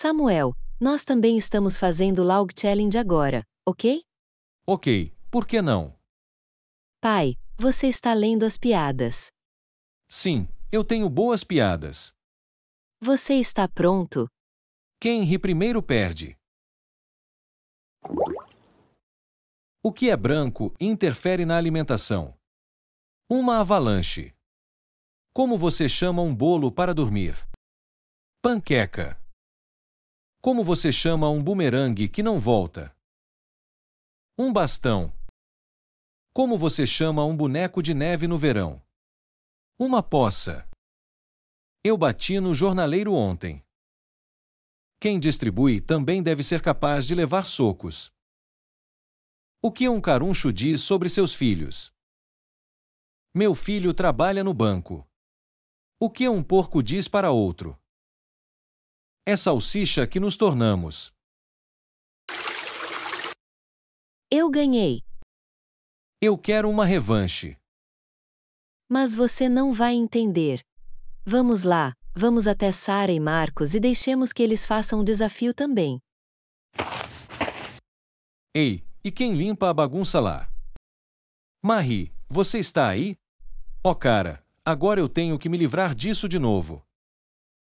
Samuel, nós também estamos fazendo Log Challenge agora, ok? Ok, por que não? Pai, você está lendo as piadas. Sim, eu tenho boas piadas. Você está pronto? Quem ri primeiro perde. O que é branco interfere na alimentação. Uma avalanche. Como você chama um bolo para dormir? Panqueca. Como você chama um bumerangue que não volta? Um bastão. Como você chama um boneco de neve no verão? Uma poça. Eu bati no jornaleiro ontem. Quem distribui também deve ser capaz de levar socos. O que um caruncho diz sobre seus filhos? Meu filho trabalha no banco. O que um porco diz para outro? é salsicha que nos tornamos. Eu ganhei. Eu quero uma revanche. Mas você não vai entender. Vamos lá, vamos até Sara e Marcos e deixemos que eles façam um desafio também. Ei, e quem limpa a bagunça lá? Marie, você está aí? Oh, cara, agora eu tenho que me livrar disso de novo.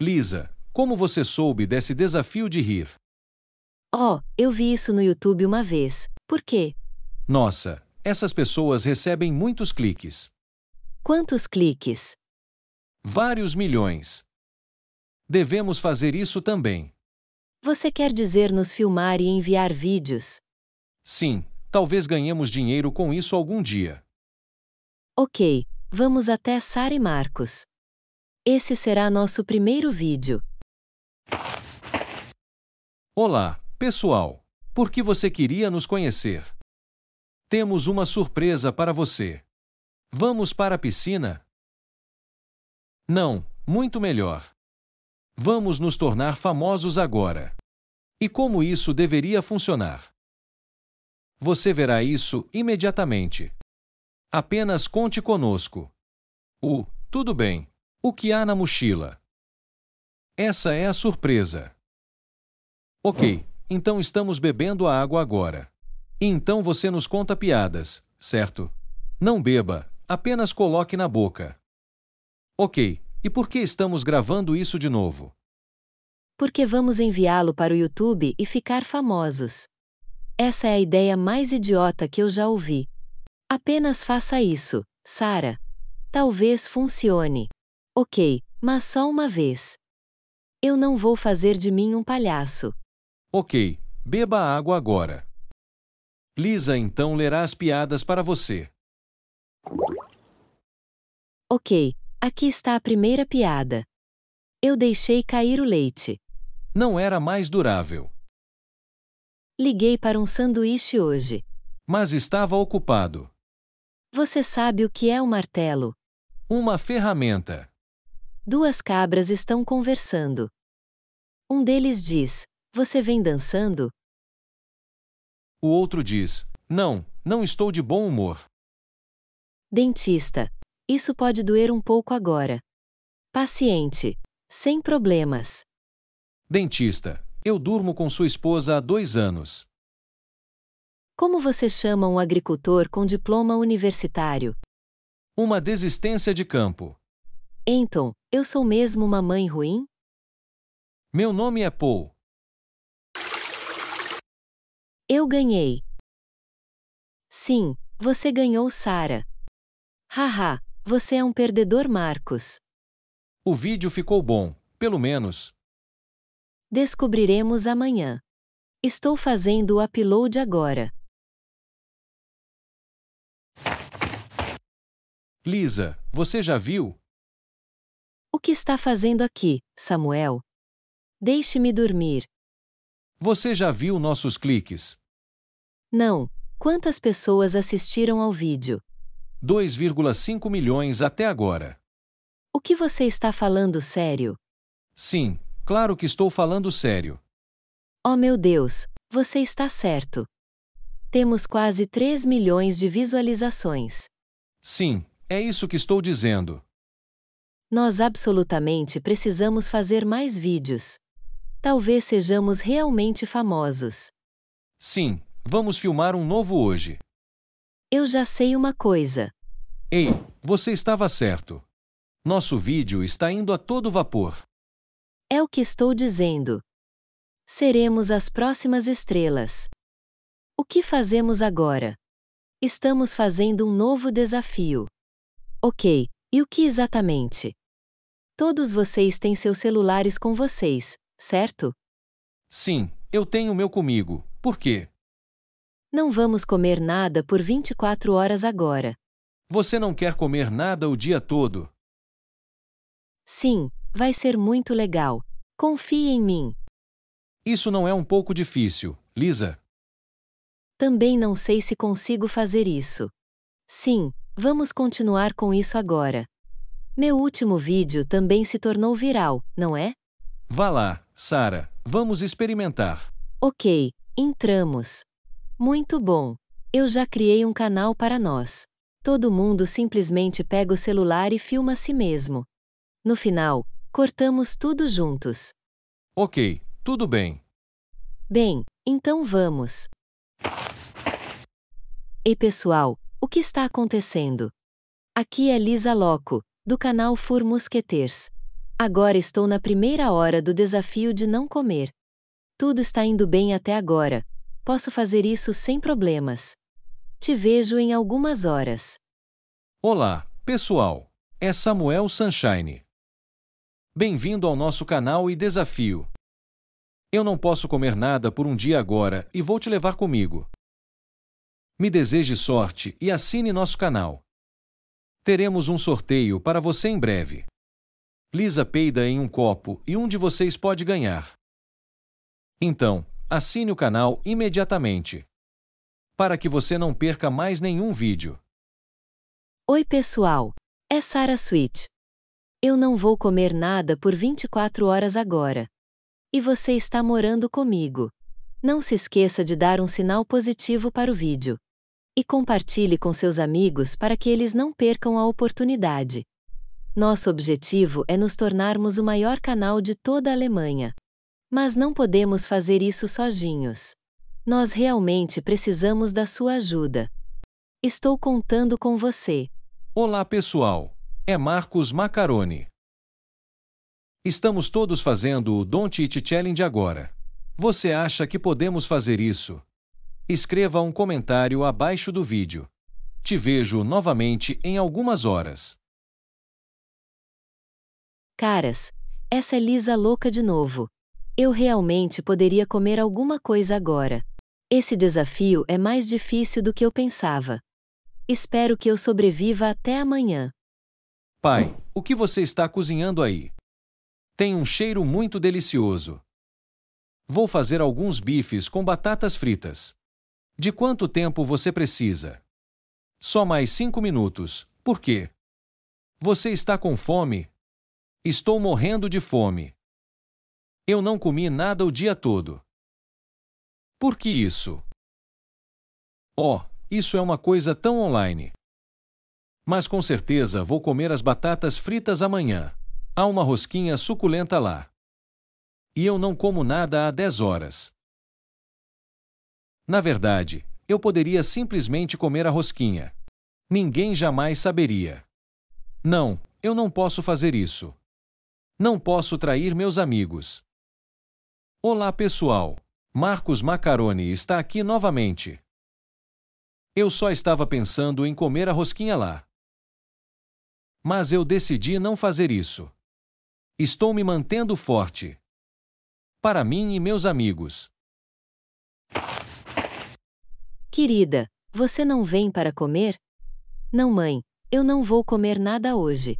Lisa, como você soube desse desafio de rir? Oh, eu vi isso no YouTube uma vez. Por quê? Nossa, essas pessoas recebem muitos cliques. Quantos cliques? Vários milhões. Devemos fazer isso também. Você quer dizer nos filmar e enviar vídeos? Sim, talvez ganhemos dinheiro com isso algum dia. Ok, vamos até Sara e Marcos. Esse será nosso primeiro vídeo. Olá, pessoal! Por que você queria nos conhecer? Temos uma surpresa para você. Vamos para a piscina? Não, muito melhor. Vamos nos tornar famosos agora. E como isso deveria funcionar? Você verá isso imediatamente. Apenas conte conosco. O tudo bem. O que há na mochila? Essa é a surpresa. Ok, então estamos bebendo a água agora. E então você nos conta piadas, certo? Não beba, apenas coloque na boca. Ok, e por que estamos gravando isso de novo? Porque vamos enviá-lo para o YouTube e ficar famosos. Essa é a ideia mais idiota que eu já ouvi. Apenas faça isso, Sara. Talvez funcione. Ok, mas só uma vez. Eu não vou fazer de mim um palhaço. Ok, beba água agora. Lisa então lerá as piadas para você. Ok, aqui está a primeira piada. Eu deixei cair o leite. Não era mais durável. Liguei para um sanduíche hoje. Mas estava ocupado. Você sabe o que é um martelo? Uma ferramenta. Duas cabras estão conversando. Um deles diz: Você vem dançando? O outro diz: Não, não estou de bom humor. Dentista: Isso pode doer um pouco agora. Paciente: Sem problemas. Dentista: Eu durmo com sua esposa há dois anos. Como você chama um agricultor com diploma universitário? Uma desistência de campo. Então, eu sou mesmo uma mãe ruim? Meu nome é Paul. Eu ganhei. Sim, você ganhou, Sara. Haha, você é um perdedor, Marcos. O vídeo ficou bom, pelo menos. Descobriremos amanhã. Estou fazendo o upload agora. Lisa, você já viu? O que está fazendo aqui, Samuel? Deixe-me dormir. Você já viu nossos cliques? Não. Quantas pessoas assistiram ao vídeo? 2,5 milhões até agora. O que você está falando sério? Sim, claro que estou falando sério. Oh meu Deus, você está certo. Temos quase 3 milhões de visualizações. Sim, é isso que estou dizendo. Nós absolutamente precisamos fazer mais vídeos. Talvez sejamos realmente famosos. Sim, vamos filmar um novo hoje. Eu já sei uma coisa. Ei, você estava certo. Nosso vídeo está indo a todo vapor. É o que estou dizendo. Seremos as próximas estrelas. O que fazemos agora? Estamos fazendo um novo desafio. Ok, e o que exatamente? Todos vocês têm seus celulares com vocês, certo? Sim, eu tenho meu comigo. Por quê? Não vamos comer nada por 24 horas agora. Você não quer comer nada o dia todo? Sim, vai ser muito legal. Confie em mim. Isso não é um pouco difícil, Lisa. Também não sei se consigo fazer isso. Sim, vamos continuar com isso agora. Meu último vídeo também se tornou viral, não é? Vá lá, Sara, vamos experimentar. Ok, entramos. Muito bom. Eu já criei um canal para nós. Todo mundo simplesmente pega o celular e filma a si mesmo. No final, cortamos tudo juntos. Ok, tudo bem. Bem, então vamos. Ei pessoal, o que está acontecendo? Aqui é Lisa Loco, do canal Fur Musqueters. Agora estou na primeira hora do desafio de não comer. Tudo está indo bem até agora. Posso fazer isso sem problemas. Te vejo em algumas horas. Olá, pessoal. É Samuel Sunshine. Bem-vindo ao nosso canal e desafio. Eu não posso comer nada por um dia agora e vou te levar comigo. Me deseje sorte e assine nosso canal. Teremos um sorteio para você em breve. Lisa peida em um copo e um de vocês pode ganhar. Então, assine o canal imediatamente. Para que você não perca mais nenhum vídeo. Oi pessoal, é Sarah Sweet. Eu não vou comer nada por 24 horas agora. E você está morando comigo. Não se esqueça de dar um sinal positivo para o vídeo e compartilhe com seus amigos para que eles não percam a oportunidade. Nosso objetivo é nos tornarmos o maior canal de toda a Alemanha. Mas não podemos fazer isso sozinhos. Nós realmente precisamos da sua ajuda. Estou contando com você. Olá, pessoal. É Marcos Macaroni. Estamos todos fazendo o Don't It Challenge agora. Você acha que podemos fazer isso? Escreva um comentário abaixo do vídeo. Te vejo novamente em algumas horas. Caras, essa é Lisa louca de novo. Eu realmente poderia comer alguma coisa agora. Esse desafio é mais difícil do que eu pensava. Espero que eu sobreviva até amanhã. Pai, o que você está cozinhando aí? Tem um cheiro muito delicioso. Vou fazer alguns bifes com batatas fritas. De quanto tempo você precisa? Só mais cinco minutos. Por quê? Você está com fome? Estou morrendo de fome. Eu não comi nada o dia todo. Por que isso? Oh, isso é uma coisa tão online. Mas com certeza vou comer as batatas fritas amanhã. Há uma rosquinha suculenta lá. E eu não como nada há 10 horas. Na verdade, eu poderia simplesmente comer a rosquinha. Ninguém jamais saberia. Não, eu não posso fazer isso. Não posso trair meus amigos. Olá, pessoal. Marcos Macaroni está aqui novamente. Eu só estava pensando em comer a rosquinha lá. Mas eu decidi não fazer isso. Estou me mantendo forte. Para mim e meus amigos. Querida, você não vem para comer? Não, mãe, eu não vou comer nada hoje.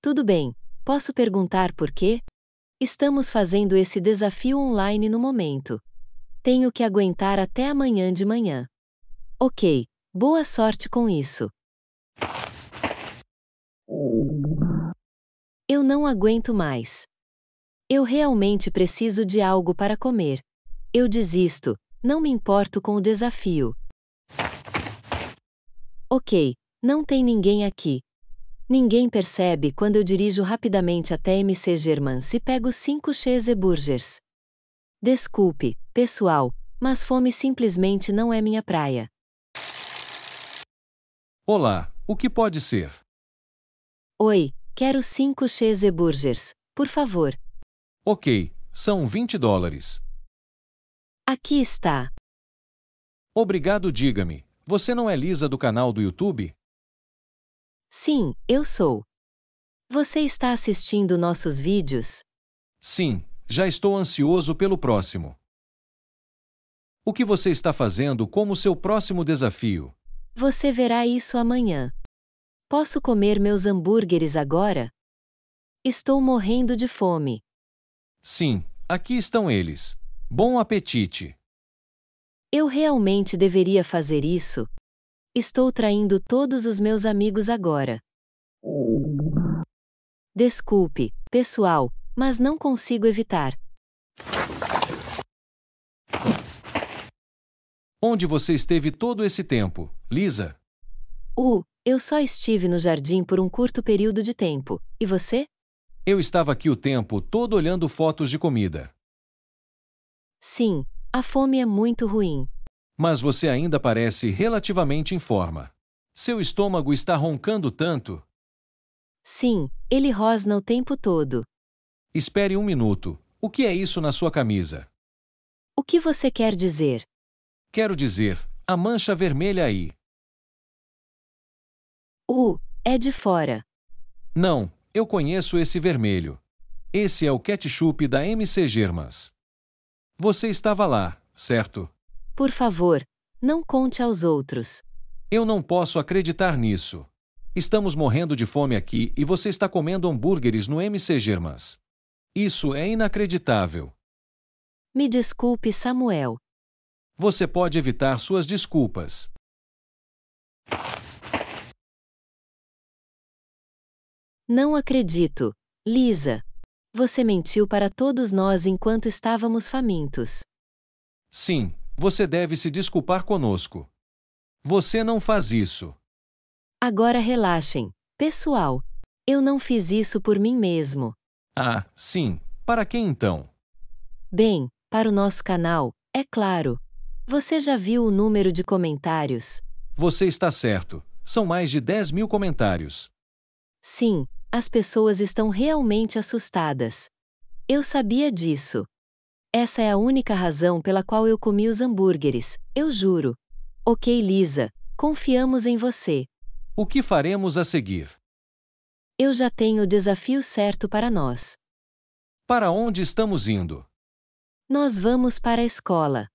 Tudo bem, posso perguntar por quê? Estamos fazendo esse desafio online no momento. Tenho que aguentar até amanhã de manhã. Ok, boa sorte com isso. Eu não aguento mais. Eu realmente preciso de algo para comer. Eu desisto, não me importo com o desafio. Ok, não tem ninguém aqui. Ninguém percebe quando eu dirijo rapidamente até MC Germans e pego cinco cheeseburgers. Desculpe, pessoal, mas fome simplesmente não é minha praia. Olá, o que pode ser? Oi, quero cinco cheeseburgers, por favor. Ok, são 20 dólares. Aqui está. Obrigado, diga-me. Você não é Lisa do canal do YouTube? Sim, eu sou. Você está assistindo nossos vídeos? Sim, já estou ansioso pelo próximo. O que você está fazendo como seu próximo desafio? Você verá isso amanhã. Posso comer meus hambúrgueres agora? Estou morrendo de fome. Sim, aqui estão eles. Bom apetite! Eu realmente deveria fazer isso? Estou traindo todos os meus amigos agora. Desculpe, pessoal, mas não consigo evitar. Onde você esteve todo esse tempo, Lisa? Uh, eu só estive no jardim por um curto período de tempo. E você? Eu estava aqui o tempo todo olhando fotos de comida. Sim, a fome é muito ruim. Mas você ainda parece relativamente em forma. Seu estômago está roncando tanto. Sim, ele rosna o tempo todo. Espere um minuto. O que é isso na sua camisa? O que você quer dizer? Quero dizer, a mancha vermelha aí. Uh, é de fora. Não, eu conheço esse vermelho. Esse é o ketchup da MC Germas. Você estava lá, certo? Por favor, não conte aos outros. Eu não posso acreditar nisso. Estamos morrendo de fome aqui e você está comendo hambúrgueres no MC Germans. Isso é inacreditável. Me desculpe, Samuel. Você pode evitar suas desculpas. Não acredito. Lisa, você mentiu para todos nós enquanto estávamos famintos. Sim, você deve se desculpar conosco. Você não faz isso. Agora relaxem, pessoal. Eu não fiz isso por mim mesmo. Ah, sim. Para quem então? Bem, para o nosso canal, é claro. Você já viu o número de comentários? Você está certo. São mais de 10 mil comentários. Sim, as pessoas estão realmente assustadas. Eu sabia disso. Essa é a única razão pela qual eu comi os hambúrgueres, eu juro. Ok, Lisa, confiamos em você. O que faremos a seguir? Eu já tenho o desafio certo para nós. Para onde estamos indo? Nós vamos para a escola.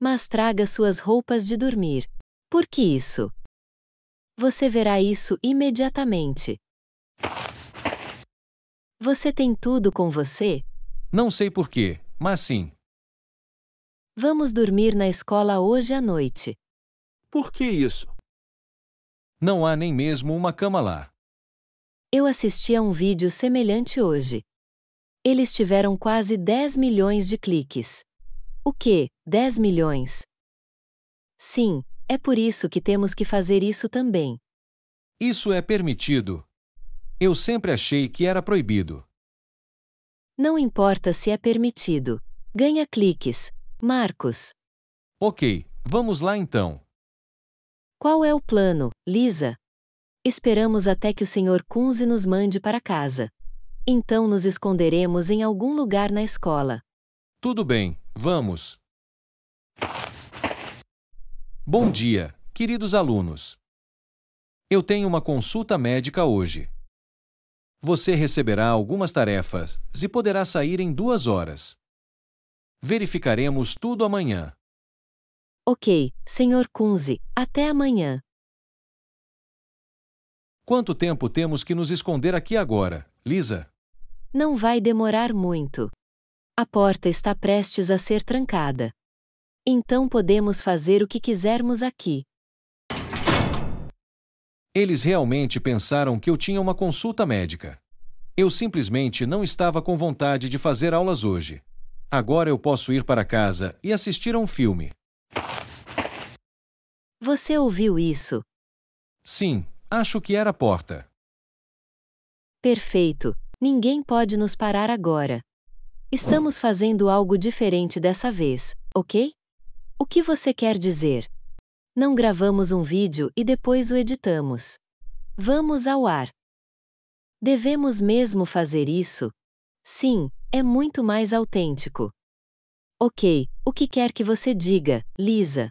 Mas traga suas roupas de dormir. Por que isso? Você verá isso imediatamente. Você tem tudo com você? Não sei porquê, mas sim. Vamos dormir na escola hoje à noite. Por que isso? Não há nem mesmo uma cama lá. Eu assisti a um vídeo semelhante hoje. Eles tiveram quase 10 milhões de cliques. O que? 10 milhões? Sim, é por isso que temos que fazer isso também. Isso é permitido, eu sempre achei que era proibido. Não importa se é permitido. Ganha cliques. Marcos. Ok, vamos lá então. Qual é o plano, Lisa? Esperamos até que o Sr. Kunze nos mande para casa. Então nos esconderemos em algum lugar na escola. Tudo bem, vamos. Bom dia, queridos alunos. Eu tenho uma consulta médica hoje. Você receberá algumas tarefas e poderá sair em duas horas. Verificaremos tudo amanhã. Ok, Sr. Kunze, até amanhã. Quanto tempo temos que nos esconder aqui agora, Lisa? Não vai demorar muito. A porta está prestes a ser trancada. Então podemos fazer o que quisermos aqui. Eles realmente pensaram que eu tinha uma consulta médica. Eu simplesmente não estava com vontade de fazer aulas hoje. Agora eu posso ir para casa e assistir a um filme. Você ouviu isso? Sim, acho que era a porta. Perfeito. Ninguém pode nos parar agora. Estamos fazendo algo diferente dessa vez, ok? O que você quer dizer? Não gravamos um vídeo e depois o editamos. Vamos ao ar. Devemos mesmo fazer isso? Sim, é muito mais autêntico. Ok, o que quer que você diga, Lisa?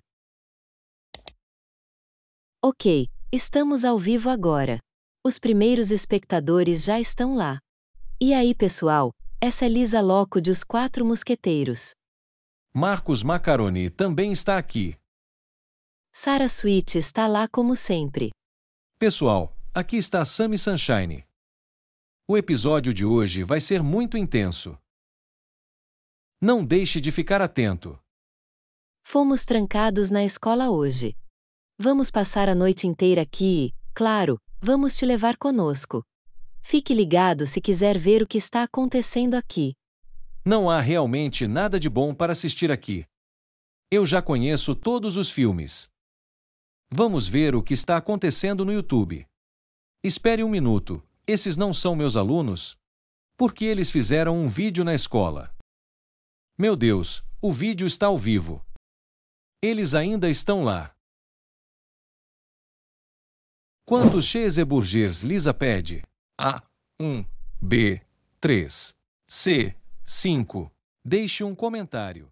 Ok, estamos ao vivo agora. Os primeiros espectadores já estão lá. E aí, pessoal, essa é Lisa Loco de Os Quatro Mosqueteiros. Marcos Macaroni também está aqui. Sara Sweet está lá como sempre. Pessoal, aqui está Sammy Sunshine. O episódio de hoje vai ser muito intenso. Não deixe de ficar atento. Fomos trancados na escola hoje. Vamos passar a noite inteira aqui e, claro, vamos te levar conosco. Fique ligado se quiser ver o que está acontecendo aqui. Não há realmente nada de bom para assistir aqui. Eu já conheço todos os filmes. Vamos ver o que está acontecendo no YouTube. Espere um minuto, esses não são meus alunos? Porque eles fizeram um vídeo na escola. Meu Deus, o vídeo está ao vivo. Eles ainda estão lá. Quantos Cheeseburgers Lisa pede? A. 1. B. 3. C. 5. Deixe um comentário.